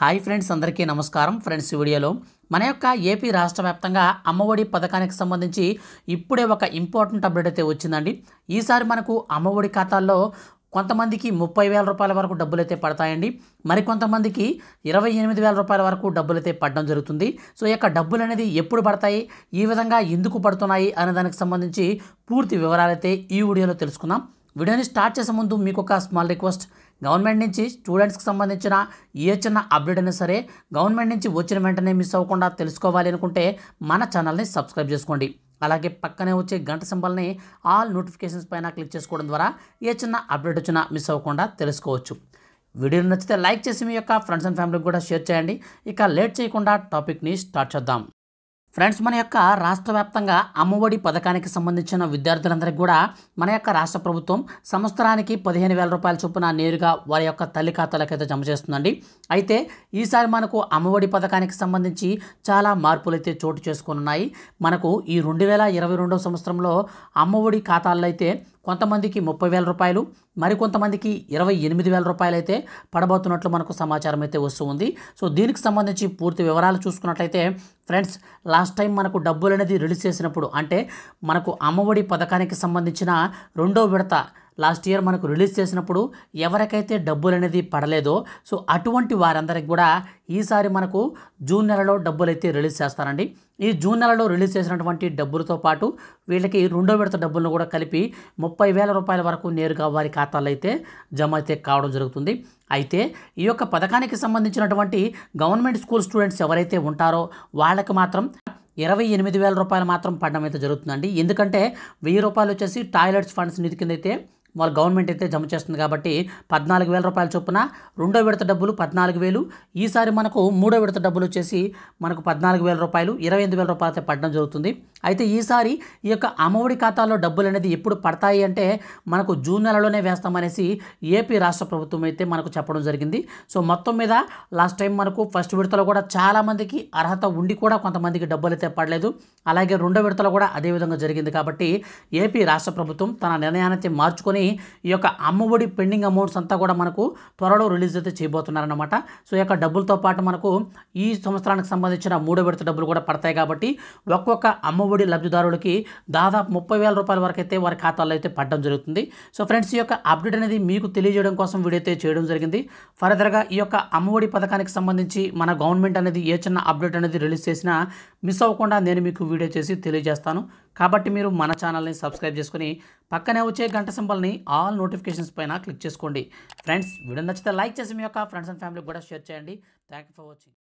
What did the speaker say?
hi friends అందరికీ నమస్కారం friends వీడియోలో మన యొక్క ఏపీ రాష్ట్ర వ్యాప్తంగా అమ్మఒడి పథకానికి సంబంధించి ఇప్పుడే ఒక ఇంపార్టెంట్ అప్డేట్ అయితే వచ్చిందండి ఈసారి మనకు అమ్మఒడి ఖాతాల్లో కొంతమందికి ముప్పై వేల రూపాయల వరకు డబ్బులు అయితే పడతాయండి మరికొంతమందికి ఇరవై ఎనిమిది వేల రూపాయల వరకు డబ్బులు అయితే పడడం జరుగుతుంది సో ఈ యొక్క డబ్బులు అనేది ఎప్పుడు పడతాయి ఈ విధంగా ఎందుకు పడుతున్నాయి అనే దానికి సంబంధించి పూర్తి వివరాలైతే ఈ వీడియోలో తెలుసుకుందాం వీడియోని స్టార్ట్ చేసే ముందు మీకు ఒక స్మాల్ రిక్వెస్ట్ గవర్నమెంట్ నుంచి స్టూడెంట్స్కి సంబంధించిన ఏ చిన్న అప్డేట్ అయినా సరే గవర్నమెంట్ నుంచి వచ్చిన వెంటనే మిస్ అవ్వకుండా తెలుసుకోవాలి అనుకుంటే మన ఛానల్ని సబ్స్క్రైబ్ చేసుకోండి అలాగే పక్కనే వచ్చే గంట సింబల్ని ఆల్ నోటిఫికేషన్స్ పైన క్లిక్ చేసుకోవడం ద్వారా ఏ చిన్న అప్డేట్ వచ్చినా మిస్ అవ్వకుండా తెలుసుకోవచ్చు వీడియో నచ్చితే లైక్ చేసి మీ యొక్క ఫ్రెండ్స్ అండ్ ఫ్యామిలీకి కూడా షేర్ చేయండి ఇక లేట్ చేయకుండా టాపిక్ని స్టార్ట్ చేద్దాం ఫ్రెండ్స్ మన యొక్క రాష్ట్ర వ్యాప్తంగా అమ్మఒడి పథకానికి సంబంధించిన విద్యార్థులందరికీ కూడా మన యొక్క రాష్ట్ర ప్రభుత్వం సంవత్సరానికి పదిహేను వేల రూపాయల చొప్పున నేరుగా వారి యొక్క తల్లి ఖాతాలకైతే జమ చేస్తుందండి అయితే ఈసారి మనకు అమ్మఒడి పథకానికి సంబంధించి చాలా మార్పులు అయితే చోటు చేసుకున్నాయి మనకు ఈ రెండు వేల ఇరవై రెండవ సంవత్సరంలో అమ్మఒడి ఖాతాల్లో అయితే కొంతమందికి ముప్పై వేల రూపాయలు మరికొంతమందికి ఇరవై ఎనిమిది వేల రూపాయలు అయితే పడబోతున్నట్లు మనకు సమాచారం అయితే వస్తుంది సో దీనికి సంబంధించి పూర్తి వివరాలు చూసుకున్నట్లయితే ఫ్రెండ్స్ లాస్ట్ టైం మనకు డబ్బులు అనేది రిలీజ్ చేసినప్పుడు అంటే మనకు అమ్మఒడి పథకానికి సంబంధించిన రెండో విడత లాస్ట్ ఇయర్ మనకు రిలీజ్ చేసినప్పుడు ఎవరికైతే డబ్బులు అనేది పడలేదో సో అటువంటి వారందరికి కూడా ఈసారి మనకు జూన్ నెలలో డబ్బులు అయితే రిలీజ్ చేస్తారండి ఈ జూన్ నెలలో రిలీజ్ చేసినటువంటి డబ్బులతో పాటు వీళ్ళకి రెండో విడత డబ్బులను కూడా కలిపి ముప్పై వేల రూపాయల వరకు నేరుగా వారి ఖాతాల్లో అయితే జమ అయితే కావడం జరుగుతుంది అయితే ఈ యొక్క పథకానికి సంబంధించినటువంటి గవర్నమెంట్ స్కూల్ స్టూడెంట్స్ ఎవరైతే ఉంటారో వాళ్ళకి మాత్రం ఇరవై ఎనిమిది వేల రూపాయలు మాత్రం పడడం అయితే జరుగుతుందండి ఎందుకంటే వెయ్యి రూపాయలు వచ్చేసి టాయిలెట్స్ ఫండ్స్ నిధి కింద అయితే వాళ్ళు గవర్నమెంట్ అయితే జమ చేస్తుంది కాబట్టి పద్నాలుగు వేల రూపాయల చొప్పున రెండో విడత డబ్బులు పద్నాలుగు వేలు ఈసారి మనకు మూడో విడత డబ్బులు వచ్చేసి మనకు పద్నాలుగు వేల రూపాయలు ఇరవై ఐదు వేల రూపాయలతో పడడం జరుగుతుంది అయితే ఈసారి ఈ యొక్క అమ్మఒడి ఖాతాలో డబ్బులు అనేది ఎప్పుడు పడతాయి అంటే మనకు జూన్ నెలలోనే వేస్తామనేసి ఏపీ రాష్ట్ర ప్రభుత్వం అయితే మనకు చెప్పడం జరిగింది సో మొత్తం మీద లాస్ట్ టైం మనకు ఫస్ట్ విడతలో కూడా చాలామందికి అర్హత ఉండి కూడా కొంతమందికి డబ్బులు అయితే పడలేదు అలాగే రెండో విడతలో కూడా అదేవిధంగా జరిగింది కాబట్టి ఏపీ రాష్ట్ర ప్రభుత్వం తన నిర్ణయాన్ని మార్చుకొని ఈ యొక్క అమ్మఒడి పెండింగ్ అమౌంట్స్ అంతా కూడా మనకు త్వరలో రిలీజ్ అయితే చేయబోతున్నారనమాట సో ఈ యొక్క డబ్బులతో పాటు మనకు ఈ సంవత్సరానికి సంబంధించిన మూడో విడత డబ్బులు కూడా పడతాయి కాబట్టి ఒక్కొక్క అమ్మఒడి లబ్ధిదారులకి దాదాపు ముప్పై వేల రూపాయల వరకు అయితే వారి ఖాతాల్లో అయితే పడడం జరుగుతుంది సో ఫ్రెండ్స్ ఈ యొక్క అప్డేట్ అనేది మీకు తెలియజేయడం కోసం వీడియో అయితే చేయడం జరిగింది ఫర్దర్గా ఈ యొక్క అమ్మఒడి పథకానికి సంబంధించి మన గవర్నమెంట్ అనేది ఏ చిన్న అప్డేట్ అనేది రిలీజ్ చేసినా మిస్ అవ్వకుండా నేను మీకు వీడియో చేసి తెలియజేస్తాను కాబట్టి మీరు మన ఛానల్ని సబ్స్క్రైబ్ చేసుకుని పక్కనే వచ్చే గంట సింబల్ని ఆల్ నోటిఫికేషన్స్ పైన క్లిక్ చేసుకోండి ఫ్రెండ్స్ వీడియో నచ్చితే లైక్ చేసి మీ యొక్క ఫ్రెండ్స్ అండ్ ఫ్యామిలీకి కూడా షేర్ చేయండి థ్యాంక్ ఫర్ వాచింగ్